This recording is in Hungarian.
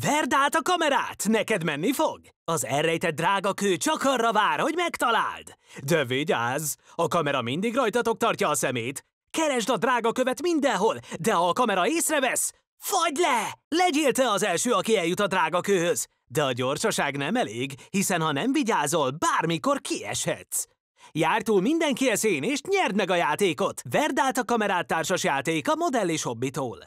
Verd át a kamerát, neked menni fog! Az elrejtett drága kő csak arra vár, hogy megtaláld! De vigyázz, a kamera mindig rajtatok tartja a szemét. Keresd a drága követ mindenhol, de ha a kamera észrevesz, fagy le! Legyél te az első, aki eljut a drága kőhöz! De a gyorsaság nem elég, hiszen ha nem vigyázol, bármikor kieshetsz. Jár túl mindenki eszén, és nyerd meg a játékot! Verd át a kamerát társas játék a modell és hobbitól.